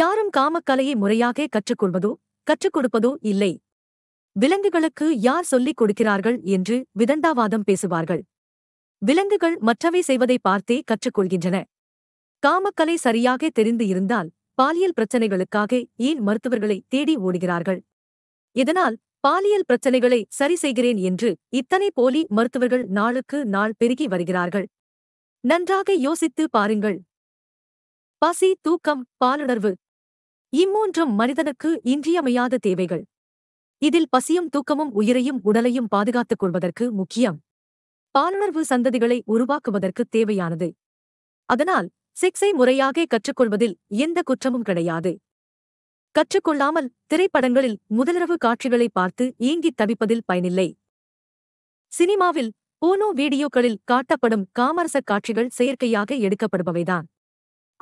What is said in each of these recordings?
யாரும் காமக்கலையை முறையாக கற்றுக்கொள்வதோ கற்றுக் கொடுப்பதோ இல்லை விலங்குகளுக்கு யார் சொல்லிக் கொடுக்கிறார்கள் என்று விதண்டாவாதம் பேசுவார்கள் விலங்குகள் மற்றவை செய்வதை பார்த்தே கற்றுக்கொள்கின்றன காமக்கலை சரியாக தெரிந்து இருந்தால் பாலியல் பிரச்சனைகளுக்காக ஏன் மருத்துவர்களை தேடி ஓடுகிறார்கள் இதனால் பாலியல் பிரச்சனைகளை சரி செய்கிறேன் என்று இத்தனை போலி மருத்துவர்கள் நாளுக்கு நாள் பெருகி வருகிறார்கள் நன்றாக யோசித்து பாருங்கள் பசி தூக்கம் பாலுணர்வு இம்மூன்றும் மனிதனுக்கு இன்றியமையாத தேவைகள் இதில் பசியும் தூக்கமும் உயிரையும் உடலையும் பாதுகாத்துக் கொள்வதற்கு முக்கியம் பாலுணர்வு சந்ததிகளை உருவாக்குவதற்கு தேவையானது அதனால் செக்ஸை முறையாக கற்றுக்கொள்வதில் எந்த குற்றமும் கிடையாது கற்றுக்கொள்ளாமல் திரைப்படங்களில் முதலிரவு காட்சிகளை பார்த்து ஏங்கித் தவிப்பதில் பயனில்லை சினிமாவில் போனோ வீடியோக்களில் காட்டப்படும் காமரச காட்சிகள் செயற்கையாக எடுக்கப்படுபவைதான்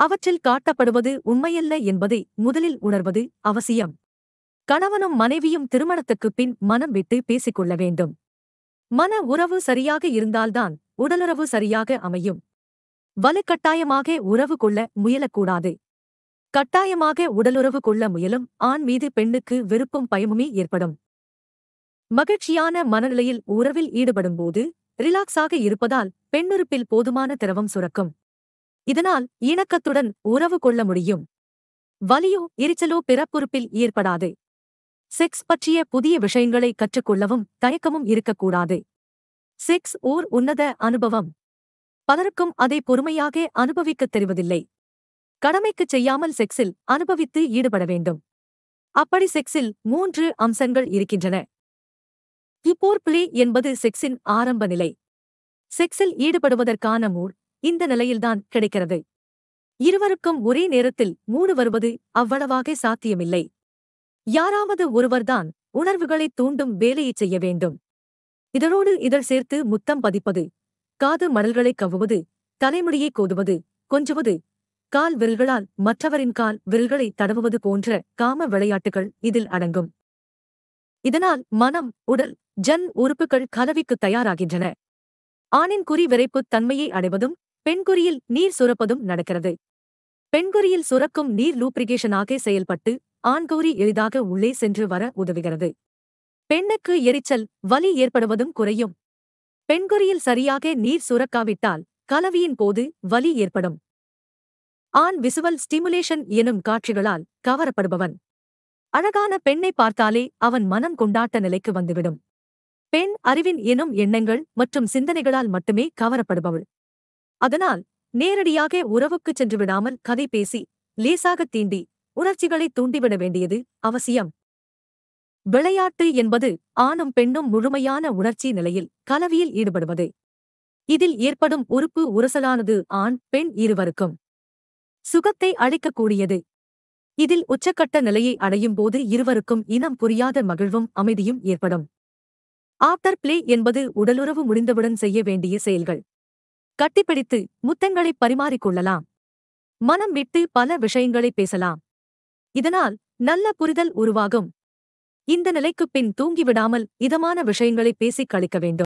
அவற்றில் காட்டப்படுவது உண்மையல்ல என்பதை முதலில் உணர்வது அவசியம் கணவனும் மனைவியும் திருமணத்துக்குப் பின் மனம் விட்டு பேசிக்கொள்ள வேண்டும் மன உறவு சரியாக இருந்தால்தான் உடலுறவு சரியாக அமையும் வலுக்கட்டாயமாக உறவு கொள்ள முயலக்கூடாது கட்டாயமாக உடலுறவு கொள்ள முயலும் ஆண் மீது பெண்ணுக்கு வெறுப்பும் பயமுமே ஏற்படும் மகிழ்ச்சியான மனநிலையில் உறவில் ஈடுபடும்போது ரிலாக்ஸாக இருப்பதால் பெண்ணுறுப்பில் போதுமான திரவம் சுரக்கும் இதனால் இணக்கத்துடன் உறவு கொள்ள முடியும் வலியோ எரிச்சலோ பிறப்புறுப்பில் ஏற்படாது செக்ஸ் பற்றிய புதிய விஷயங்களை கற்றுக்கொள்ளவும் தயக்கமும் இருக்கக்கூடாது செக்ஸ் ஓர் உன்னத அனுபவம் பலருக்கும் அதை பொறுமையாக அனுபவிக்கத் தெரிவதில்லை கடமைக்குச் செய்யாமல் செக்ஸில் அனுபவித்து ஈடுபட வேண்டும் அப்படி செக்ஸில் மூன்று அம்சங்கள் இருக்கின்றன இப்போர் பிளே என்பது செக்ஸின் ஆரம்ப நிலை செக்ஸில் ஈடுபடுவதற்கான மூர் இந்த நிலையில்தான் கிடைக்கிறது இருவருக்கும் ஒரே நேரத்தில் மூடு வருவது அவ்வளவாக சாத்தியமில்லை யாராவது ஒருவர்தான் உணர்வுகளைத் தூண்டும் வேலையைச் செய்ய வேண்டும் இதனோடு இதழ் சேர்த்து முத்தம் பதிப்பது காது மடல்களை கவ்வுவது தலைமுடியை கோதுவது கொஞ்சுவது கால் விரல்களால் மற்றவரின் கால் விரல்களை தடவுவது போன்ற காம விளையாட்டுகள் இதில் அடங்கும் இதனால் மனம் உடல் ஜன் உறுப்புகள் கலவிக்கு தயாராகின்றன ஆணின் குறி விரைப்புத் தன்மையை அடைவதும் பெண்குறியில் நீர் சுரப்பதும் நடக்கிறது பெண்குறியில் சுரக்கும் நீர் லூப்ரிகேஷனாக செயல்பட்டு ஆண்குறி எளிதாக உள்ளே சென்று வர உதவுகிறது பெண்ணுக்கு எரிச்சல் வலி ஏற்படுவதும் குறையும் பெண்குறியில் சரியாக நீர் சுரக்காவிட்டால் கலவியின் போது வலி ஏற்படும் ஆண் விசுவல் ஸ்டிமுலேஷன் எனும் காட்சிகளால் கவரப்படுபவன் அழகான பெண்ணை பார்த்தாலே அவன் மனம் கொண்டாட்ட நிலைக்கு வந்துவிடும் பெண் அறிவின் எனும் எண்ணங்கள் மற்றும் சிந்தனைகளால் மட்டுமே கவரப்படுபவள் அதனால் நேரடியாக உறவுக்குச் சென்று விடாமல் கதை பேசி லேசாகத் தீண்டி உணர்ச்சிகளை தூண்டிவிட வேண்டியது அவசியம் விளையாட்டு என்பது ஆணும் பெண்ணும் முழுமையான உணர்ச்சி நிலையில் கலவியில் ஈடுபடுவது இதில் ஏற்படும் உறுப்பு உரசலானது ஆண் பெண் இருவருக்கும் சுகத்தை அழிக்கக்கூடியது இதில் உச்சக்கட்ட நிலையை அடையும் போது இருவருக்கும் இனம் புரியாத மகிழ்வும் அமைதியும் ஏற்படும் ஆப்டர் பிளே என்பது உடலுறவு முடிந்தவுடன் செய்ய வேண்டிய செயல்கள் கட்டிப்பிடித்து முத்தங்களை பரிமாறிக்கொள்ளலாம் மனம் விட்டு பல விஷயங்களை பேசலாம் இதனால் நல்ல புரிதல் உருவாகும் இந்த நிலைக்குப் பின் தூங்கிவிடாமல் இதமான விஷயங்களை பேசிக் கழிக்க வேண்டும்